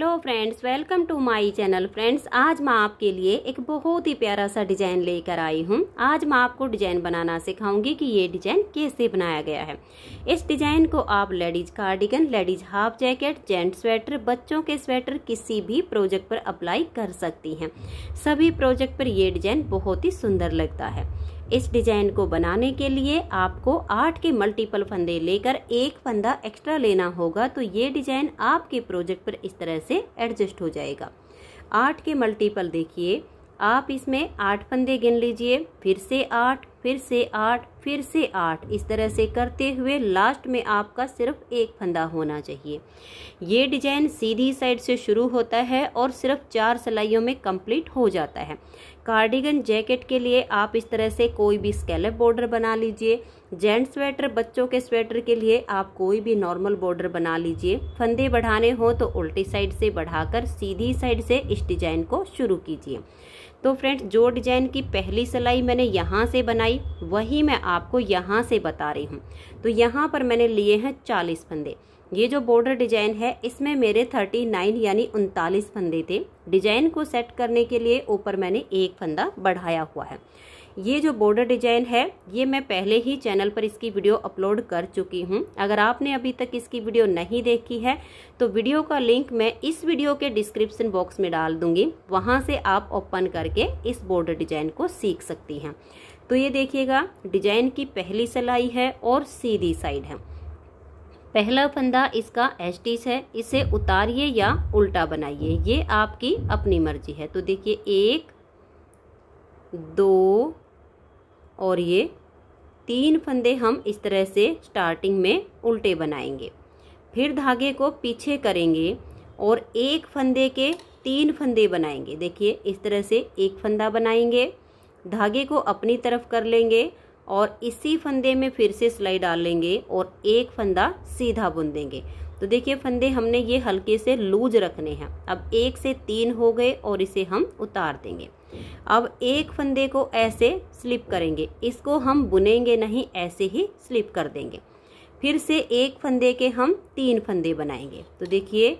hello friends welcome to my channel friends आज मैं आपके लिए एक बहुत ही प्यारा सा डिजाइन लेकर आई हूँ आज मैं आपको डिजाइन बनाना सिखाऊंगी कि ये डिजाइन कैसे बनाया गया है इस डिजाइन को आप ladies cardigan ladies half jacket gent sweater बच्चों के स्वेटर किसी भी प्रोजेक्ट पर अप्लाई कर सकती हैं सभी प्रोजेक्ट पर यह डिजाइन बहुत ही सुंदर लगता है इस डिजाइन को बनाने के लिए आपको आठ के मल्टीपल फंदे लेकर एक फंदा एक्स्ट्रा लेना होगा तो ये डिजाइन आपके प्रोजेक्ट पर इस तरह से एडजस्ट हो जाएगा आठ के मल्टीपल देखिए आप इसमें आठ फंदे गिन लीजिए फिर से आठ फिर से आठ फिर से आठ इस तरह से करते हुए लास्ट में आपका सिर्फ एक फंदा होना चाहिए ये डिजाइन सीधी साइड से शुरू होता है और सिर्फ चार सिलाइयों में कंप्लीट हो जाता है कार्डिगन जैकेट के लिए आप इस तरह से कोई भी स्केलप बॉर्डर बना लीजिए जेंट्स स्वेटर बच्चों के स्वेटर के लिए आप कोई भी नॉर्मल बॉर्डर बना लीजिए फंदे बढ़ाने हो तो उल्टी साइड से बढ़ाकर सीधी साइड से इस डिजाइन को शुरू कीजिए तो फ्रेंड्स जो डिजाइन की पहली सिलाई मैंने यहाँ से बनाई वही मैं आपको यहाँ से बता रही हूँ तो यहाँ पर मैंने लिए हैं चालीस फंदे ये जो बॉर्डर डिजाइन है इसमें मेरे थर्टी नाइन यानी उनतालीस फंदे थे डिजाइन को सेट करने के लिए ऊपर मैंने एक फंदा बढ़ाया हुआ है ये जो बॉर्डर डिजाइन है ये मैं पहले ही चैनल पर इसकी वीडियो अपलोड कर चुकी हूँ अगर आपने अभी तक इसकी वीडियो नहीं देखी है तो वीडियो का लिंक मैं इस वीडियो के डिस्क्रिप्सन बॉक्स में डाल दूंगी वहाँ से आप ओपन करके इस बॉर्डर डिजाइन को सीख सकती हैं तो ये देखिएगा डिजाइन की पहली सिलाई है और सीधी साइड है पहला फंदा इसका एच है इसे उतारिए या उल्टा बनाइए ये आपकी अपनी मर्जी है तो देखिए एक दो और ये तीन फंदे हम इस तरह से स्टार्टिंग में उल्टे बनाएंगे फिर धागे को पीछे करेंगे और एक फंदे के तीन फंदे बनाएंगे देखिए इस तरह से एक फंदा बनाएंगे धागे को अपनी तरफ कर लेंगे और इसी फंदे में फिर से सिलाई डाल लेंगे और एक फंदा सीधा बुन देंगे तो देखिए फंदे हमने ये हल्के से लूज रखने हैं अब एक से तीन हो गए और इसे हम उतार देंगे अब एक फंदे को ऐसे स्लिप करेंगे इसको हम बुनेंगे नहीं ऐसे ही स्लिप कर देंगे फिर से एक फंदे के हम तीन फंदे बनाएंगे तो देखिए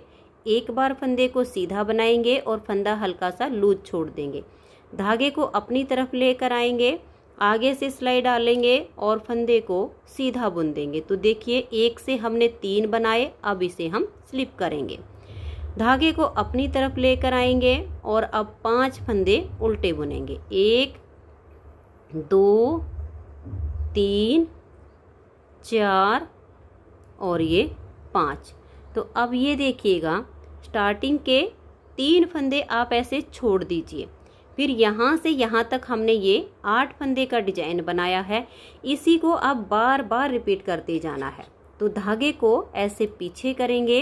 एक बार फंदे को सीधा बनाएंगे और फंदा हल्का सा लूज छोड़ देंगे धागे को अपनी तरफ लेकर आएंगे आगे से सिलाई डालेंगे और फंदे को सीधा बुन देंगे तो देखिए एक से हमने तीन बनाए अब इसे हम स्लिप करेंगे धागे को अपनी तरफ लेकर आएंगे और अब पांच फंदे उल्टे बुनेंगे एक दो तीन चार और ये पाँच तो अब ये देखिएगा स्टार्टिंग के तीन फंदे आप ऐसे छोड़ दीजिए फिर यहाँ से यहाँ तक हमने ये आठ फंदे का डिजाइन बनाया है इसी को आप बार बार रिपीट करते जाना है तो धागे को ऐसे पीछे करेंगे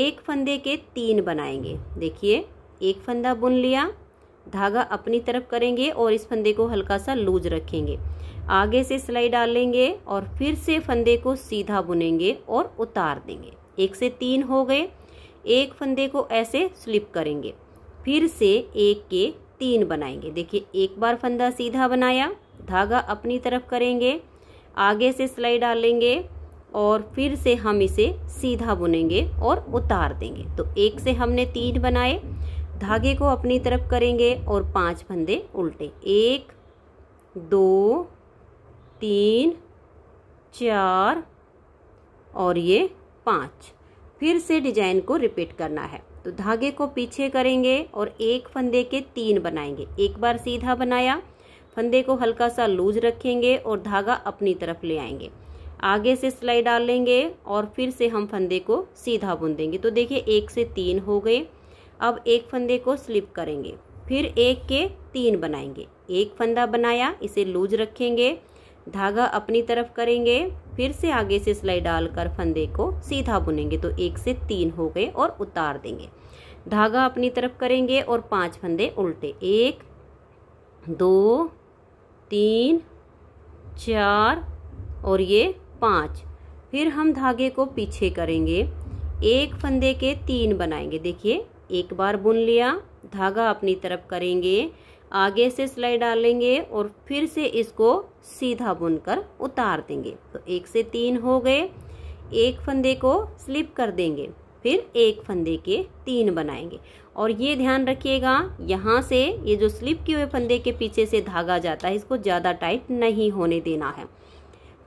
एक फंदे के तीन बनाएंगे देखिए एक फंदा बुन लिया धागा अपनी तरफ करेंगे और इस फंदे को हल्का सा लूज रखेंगे आगे से सिलाई डालेंगे और फिर से फंदे को सीधा बुनेंगे और उतार देंगे एक से तीन हो गए एक फंदे को ऐसे स्लिप करेंगे फिर से एक के तीन बनाएंगे देखिए एक बार फंदा सीधा बनाया धागा अपनी तरफ करेंगे आगे से सिलाई डालेंगे और फिर से हम इसे सीधा बुनेंगे और उतार देंगे तो एक से हमने तीन बनाए धागे को अपनी तरफ करेंगे और पांच फंदे उल्टे एक दो तीन चार और ये पाँच फिर से डिजाइन को रिपीट करना है तो धागे को पीछे करेंगे और एक फंदे के तीन बनाएंगे एक बार सीधा बनाया फंदे को हल्का सा लूज रखेंगे और धागा अपनी तरफ ले आएंगे आगे से सिलाई डाल लेंगे और फिर से हम फंदे को सीधा बुन देंगे तो देखिए एक से तीन हो गए अब एक फंदे को स्लिप करेंगे फिर एक के तीन बनाएंगे एक फंदा बनाया इसे लूज रखेंगे धागा अपनी तरफ करेंगे फिर से आगे से सिलाई डालकर फंदे को सीधा बुनेंगे तो एक से तीन हो गए और उतार देंगे धागा अपनी तरफ करेंगे और पांच फंदे उल्टे एक दो तीन चार और ये पाँच फिर हम धागे को पीछे करेंगे एक फंदे के तीन बनाएंगे देखिए एक बार बुन लिया धागा अपनी तरफ करेंगे आगे से सिलाई डालेंगे और फिर से इसको सीधा बुनकर उतार देंगे तो एक से तीन हो गए एक फंदे को स्लिप कर देंगे फिर एक फंदे के तीन बनाएंगे और ये ध्यान रखिएगा यहाँ से ये जो स्लिप किए हुए फंदे के पीछे से धागा जाता है इसको ज़्यादा टाइट नहीं होने देना है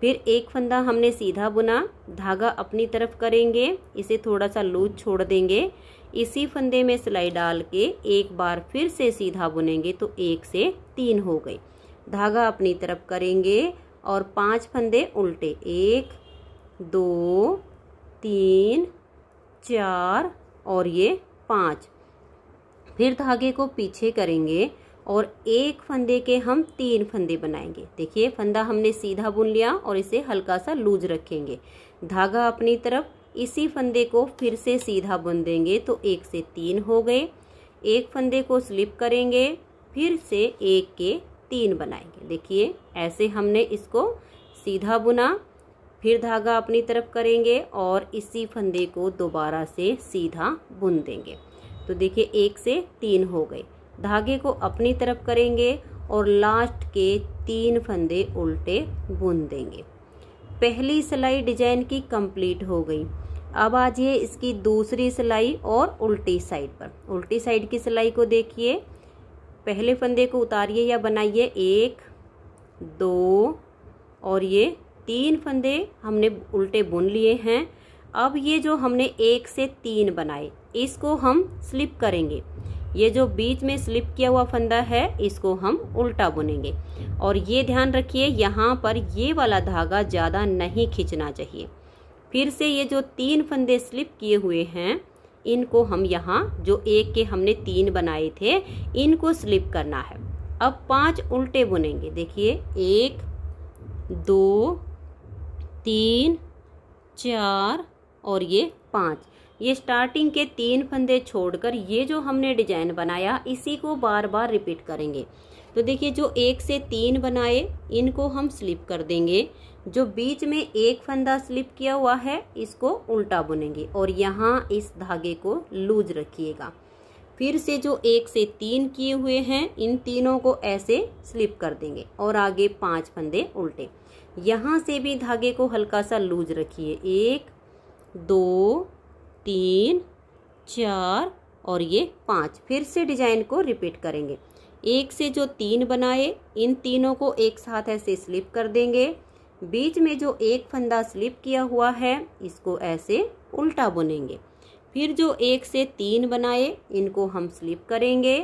फिर एक फंदा हमने सीधा बुना धागा अपनी तरफ करेंगे इसे थोड़ा सा लूज छोड़ देंगे इसी फंदे में सिलाई डाल के एक बार फिर से सीधा बुनेंगे तो एक से तीन हो गए धागा अपनी तरफ करेंगे और पांच फंदे उल्टे एक दो तीन चार और ये पाँच फिर धागे को पीछे करेंगे और एक फंदे के हम तीन फंदे बनाएंगे देखिए फंदा हमने सीधा बुन लिया और इसे हल्का सा लूज रखेंगे धागा अपनी तरफ इसी फंदे को फिर से सीधा बुन देंगे तो एक से तीन हो गए एक फंदे को स्लिप करेंगे फिर से एक के तीन बनाएंगे देखिए ऐसे हमने इसको सीधा बुना फिर धागा अपनी तरफ करेंगे और इसी फंदे को दोबारा से सीधा बुन देंगे तो देखिए एक से तीन हो गए धागे को अपनी तरफ करेंगे और लास्ट के तीन फंदे उल्टे बुन देंगे पहली सिलाई डिजाइन की कंप्लीट हो गई अब आ जाइए इसकी दूसरी सिलाई और उल्टी साइड पर उल्टी साइड की सिलाई को देखिए पहले फंदे को उतारिए या बनाइए एक दो और ये तीन फंदे हमने उल्टे बुन लिए हैं अब ये जो हमने एक से तीन बनाए इसको हम स्लिप करेंगे ये जो बीच में स्लिप किया हुआ फंदा है इसको हम उल्टा बुनेंगे और ये ध्यान रखिए यहाँ पर ये वाला धागा ज़्यादा नहीं खींचना चाहिए फिर से ये जो तीन फंदे स्लिप किए हुए हैं इनको हम यहाँ जो एक के हमने तीन बनाए थे इनको स्लिप करना है अब पांच उल्टे बुनेंगे देखिए एक दो तीन चार और ये पाँच ये स्टार्टिंग के तीन फंदे छोड़कर ये जो हमने डिजाइन बनाया इसी को बार बार रिपीट करेंगे तो देखिए जो एक से तीन बनाए इनको हम स्लिप कर देंगे जो बीच में एक फंदा स्लिप किया हुआ है इसको उल्टा बुनेंगे और यहाँ इस धागे को लूज रखिएगा फिर से जो एक से तीन किए हुए हैं इन तीनों को ऐसे स्लिप कर देंगे और आगे पांच फंदे उल्टे यहाँ से भी धागे को हल्का सा लूज रखिए एक दो तीन चार और ये पाँच फिर से डिजाइन को रिपीट करेंगे एक से जो तीन बनाए इन तीनों को एक साथ ऐसे स्लिप कर देंगे बीच में जो एक फंदा स्लिप किया हुआ है इसको ऐसे उल्टा बुनेंगे फिर जो एक से तीन बनाए इनको हम स्लिप करेंगे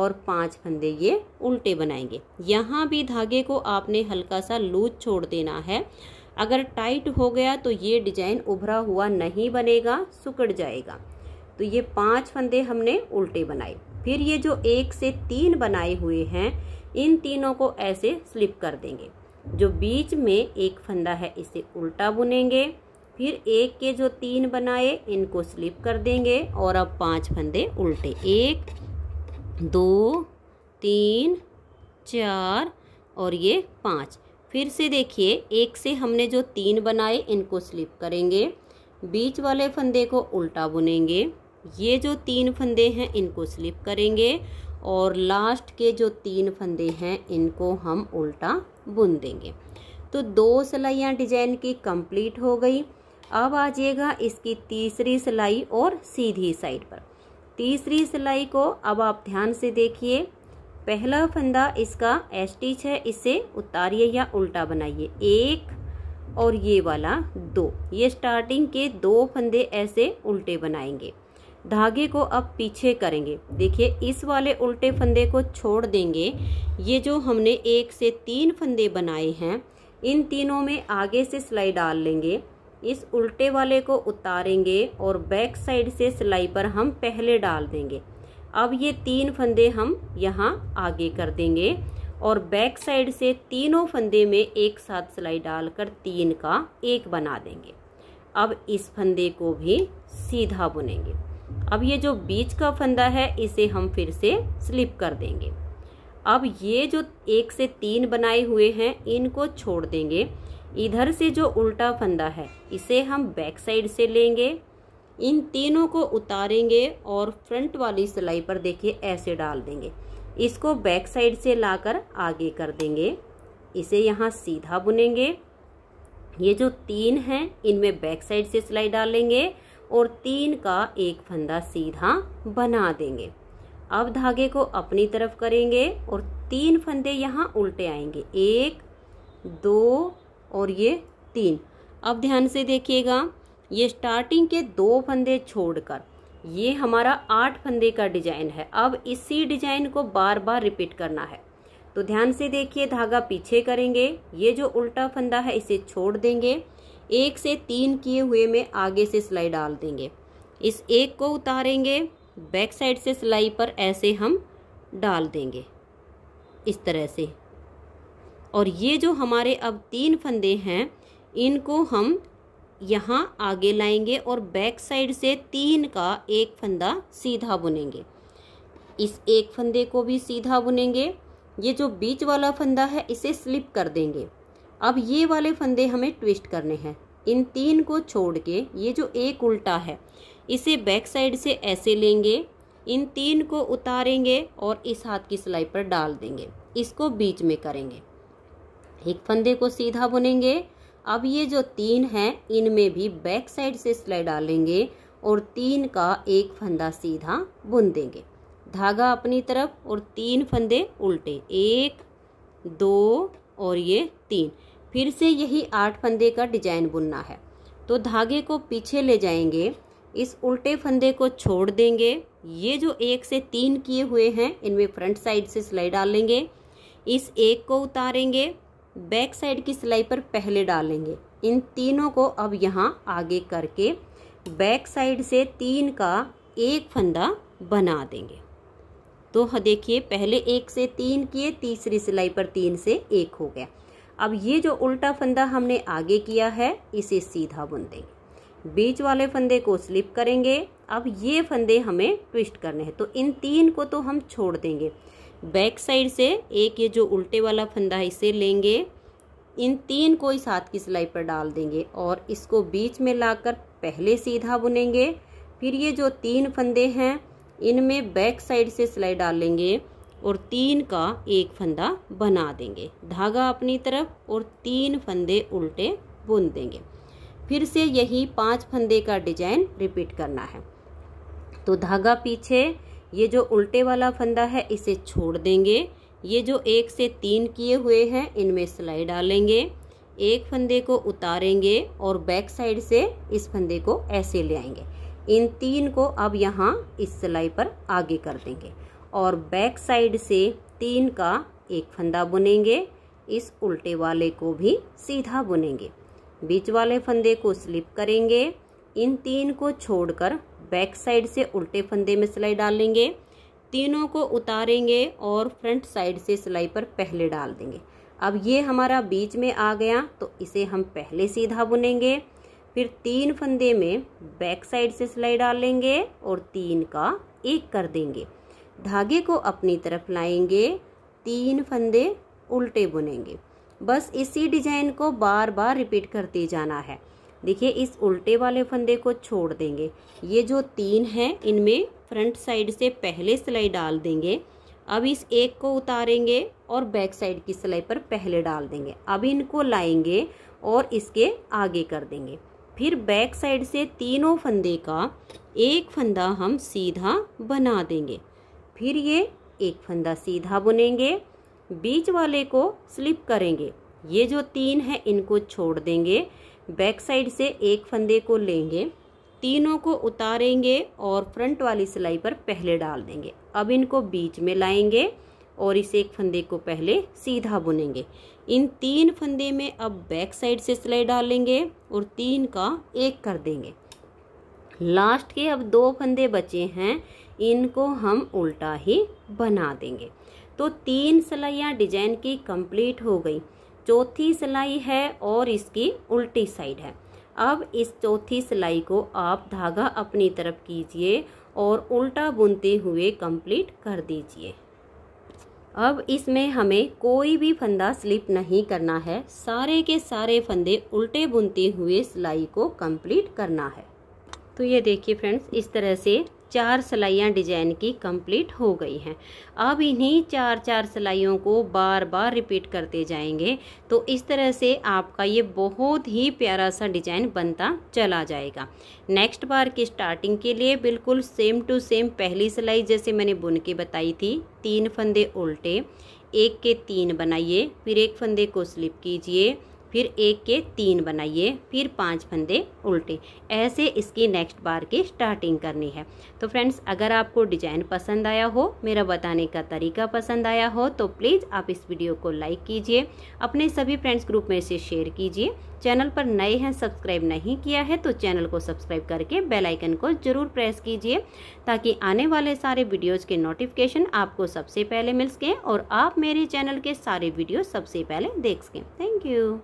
और पांच फंदे ये उल्टे बनाएंगे यहाँ भी धागे को आपने हल्का सा लूज छोड़ देना है अगर टाइट हो गया तो ये डिजाइन उभरा हुआ नहीं बनेगा सुकड़ जाएगा तो ये पांच फंदे हमने उल्टे बनाए फिर ये जो एक से तीन बनाए हुए हैं इन तीनों को ऐसे स्लिप कर देंगे जो बीच में एक फंदा है इसे उल्टा बुनेंगे फिर एक के जो तीन बनाए इनको स्लिप कर देंगे और अब पांच फंदे उल्टे एक दो तीन चार और ये पाँच फिर से देखिए एक से हमने जो तीन बनाए इनको स्लिप करेंगे बीच वाले फंदे को उल्टा बुनेंगे ये जो तीन फंदे हैं इनको स्लिप करेंगे और लास्ट के जो तीन फंदे हैं इनको हम उल्टा बुन देंगे तो दो सिलाइयाँ डिजाइन की कंप्लीट हो गई अब आ जाएगा इसकी तीसरी सिलाई और सीधी साइड पर तीसरी सिलाई को अब आप ध्यान से देखिए पहला फंदा इसका एस्टिच है इसे उतारिए या उल्टा बनाइए एक और ये वाला दो ये स्टार्टिंग के दो फंदे ऐसे उल्टे बनाएंगे धागे को अब पीछे करेंगे देखिए इस वाले उल्टे फंदे को छोड़ देंगे ये जो हमने एक से तीन फंदे बनाए हैं इन तीनों में आगे से सिलाई डाल लेंगे इस उल्टे वाले को उतारेंगे और बैक साइड से सिलाई पर हम पहले डाल देंगे अब ये तीन फंदे हम यहाँ आगे कर देंगे और बैक साइड से तीनों फंदे में एक साथ सिलाई डालकर तीन का एक बना देंगे अब इस फंदे को भी सीधा बुनेंगे अब ये जो बीच का फंदा है इसे हम फिर से स्लिप कर देंगे अब ये जो एक से तीन बनाए हुए हैं इनको छोड़ देंगे इधर से जो उल्टा फंदा है इसे हम बैक साइड से लेंगे इन तीनों को उतारेंगे और फ्रंट वाली सिलाई पर देखिए ऐसे डाल देंगे इसको बैक साइड से लाकर आगे कर देंगे इसे यहाँ सीधा बुनेंगे ये जो तीन हैं इनमें बैक साइड से सिलाई डालेंगे और तीन का एक फंदा सीधा बना देंगे अब धागे को अपनी तरफ करेंगे और तीन फंदे यहाँ उल्टे आएंगे एक दो और ये तीन अब ध्यान से देखिएगा ये स्टार्टिंग के दो फंदे छोड़कर ये हमारा आठ फंदे का डिजाइन है अब इसी डिजाइन को बार बार रिपीट करना है तो ध्यान से देखिए धागा पीछे करेंगे ये जो उल्टा फंदा है इसे छोड़ देंगे एक से तीन किए हुए में आगे से सिलाई डाल देंगे इस एक को उतारेंगे बैक साइड से सिलाई पर ऐसे हम डाल देंगे इस तरह से और ये जो हमारे अब तीन फंदे हैं इनको हम यहाँ आगे लाएंगे और बैक साइड से तीन का एक फंदा सीधा बुनेंगे इस एक फंदे को भी सीधा बुनेंगे ये जो बीच वाला फंदा है इसे स्लिप कर देंगे अब ये वाले फंदे हमें ट्विस्ट करने हैं इन तीन को छोड़ के ये जो एक उल्टा है इसे बैक साइड से ऐसे लेंगे इन तीन को उतारेंगे और इस हाथ की सिलाई पर डाल देंगे इसको बीच में करेंगे एक फंदे को सीधा बुनेंगे अब ये जो तीन हैं इनमें भी बैक साइड से सिलाई डालेंगे और तीन का एक फंदा सीधा बुन देंगे धागा अपनी तरफ और तीन फंदे उल्टे एक दो और ये तीन फिर से यही आठ फंदे का डिजाइन बुनना है तो धागे को पीछे ले जाएंगे इस उल्टे फंदे को छोड़ देंगे ये जो एक से तीन किए हुए हैं इनमें फ्रंट साइड से सिलाई डालेंगे इस एक को उतारेंगे बैक साइड की सिलाई पर पहले डालेंगे इन तीनों को अब यहाँ आगे करके बैक साइड से तीन का एक फंदा बना देंगे तो देखिए पहले एक से तीन किए तीसरी सिलाई पर तीन से एक हो गया अब ये जो उल्टा फंदा हमने आगे किया है इसे सीधा बुन देंगे बीच वाले फंदे को स्लिप करेंगे अब ये फंदे हमें ट्विस्ट करने हैं तो इन तीन को तो हम छोड़ देंगे बैक साइड से एक ये जो उल्टे वाला फंदा है इसे लेंगे इन तीन को इस हाथ की सिलाई पर डाल देंगे और इसको बीच में लाकर पहले सीधा बुनेंगे फिर ये जो तीन फंदे हैं इनमें बैक साइड से सिलाई डाल लेंगे और तीन का एक फंदा बना देंगे धागा अपनी तरफ और तीन फंदे उल्टे बुन देंगे फिर से यही पांच फंदे का डिजाइन रिपीट करना है तो धागा पीछे ये जो उल्टे वाला फंदा है इसे छोड़ देंगे ये जो एक से तीन किए हुए हैं इनमें सिलाई डालेंगे एक फंदे को उतारेंगे और बैक साइड से इस फंदे को ऐसे ले आएंगे इन तीन को अब यहाँ इस सिलाई पर आगे कर देंगे और बैक साइड से तीन का एक फंदा बुनेंगे इस उल्टे वाले को भी सीधा बुनेंगे बीच वाले फंदे को स्लिप करेंगे इन तीन को छोड़कर बैक साइड से उल्टे फंदे में सिलाई डाल लेंगे तीनों को उतारेंगे और फ्रंट साइड से सिलाई पर पहले डाल देंगे अब ये हमारा बीच में आ गया तो इसे हम पहले सीधा बुनेंगे फिर तीन फंदे में बैक साइड से सिलाई डाल लेंगे और तीन का एक कर देंगे धागे को अपनी तरफ लाएंगे तीन फंदे उल्टे बुनेंगे बस इसी डिजाइन को बार बार रिपीट करते जाना है देखिए इस उल्टे वाले फंदे को छोड़ देंगे ये जो तीन हैं इनमें फ्रंट साइड से पहले सिलाई डाल देंगे अब इस एक को उतारेंगे और बैक साइड की सिलाई पर पहले डाल देंगे अब इनको लाएंगे और इसके आगे कर देंगे फिर बैक साइड से तीनों फंदे का एक फंदा हम सीधा बना देंगे फिर ये एक फंदा सीधा बुनेंगे बीच वाले को स्लिप करेंगे ये जो तीन है इनको छोड़ देंगे बैक साइड से एक फंदे को लेंगे तीनों को उतारेंगे और फ्रंट वाली सिलाई पर पहले डाल देंगे अब इनको बीच में लाएंगे और इस एक फंदे को पहले सीधा बुनेंगे इन तीन फंदे में अब बैक साइड से सिलाई डालेंगे और तीन का एक कर देंगे लास्ट के अब दो फंदे बचे हैं इनको हम उल्टा ही बना देंगे तो तीन सिलाइयाँ डिजाइन की कंप्लीट हो गई चौथी सिलाई है और इसकी उल्टी साइड है अब इस चौथी सिलाई को आप धागा अपनी तरफ कीजिए और उल्टा बुनते हुए कंप्लीट कर दीजिए अब इसमें हमें कोई भी फंदा स्लिप नहीं करना है सारे के सारे फंदे उल्टे बुनते हुए सिलाई को कंप्लीट करना है तो ये देखिए फ्रेंड्स इस तरह से चार सिलाइयाँ डिजाइन की कंप्लीट हो गई हैं अब इन्हीं चार चार सिलाइयों को बार बार रिपीट करते जाएंगे तो इस तरह से आपका ये बहुत ही प्यारा सा डिजाइन बनता चला जाएगा नेक्स्ट बार की स्टार्टिंग के लिए बिल्कुल सेम टू सेम पहली सिलाई जैसे मैंने बुन के बताई थी तीन फंदे उल्टे एक के तीन बनाइए फिर एक फंदे को स्लिप कीजिए फिर एक के तीन बनाइए फिर पांच फंदे उल्टे ऐसे इसकी नेक्स्ट बार की स्टार्टिंग करनी है तो फ्रेंड्स अगर आपको डिजाइन पसंद आया हो मेरा बताने का तरीका पसंद आया हो तो प्लीज़ आप इस वीडियो को लाइक कीजिए अपने सभी फ्रेंड्स ग्रुप में इसे शेयर कीजिए चैनल पर नए हैं सब्सक्राइब नहीं किया है तो चैनल को सब्सक्राइब करके बेल आइकन को ज़रूर प्रेस कीजिए ताकि आने वाले सारे वीडियोज़ के नोटिफिकेशन आपको सबसे पहले मिल सकें और आप मेरे चैनल के सारे वीडियो सबसे पहले देख सकें थैंक यू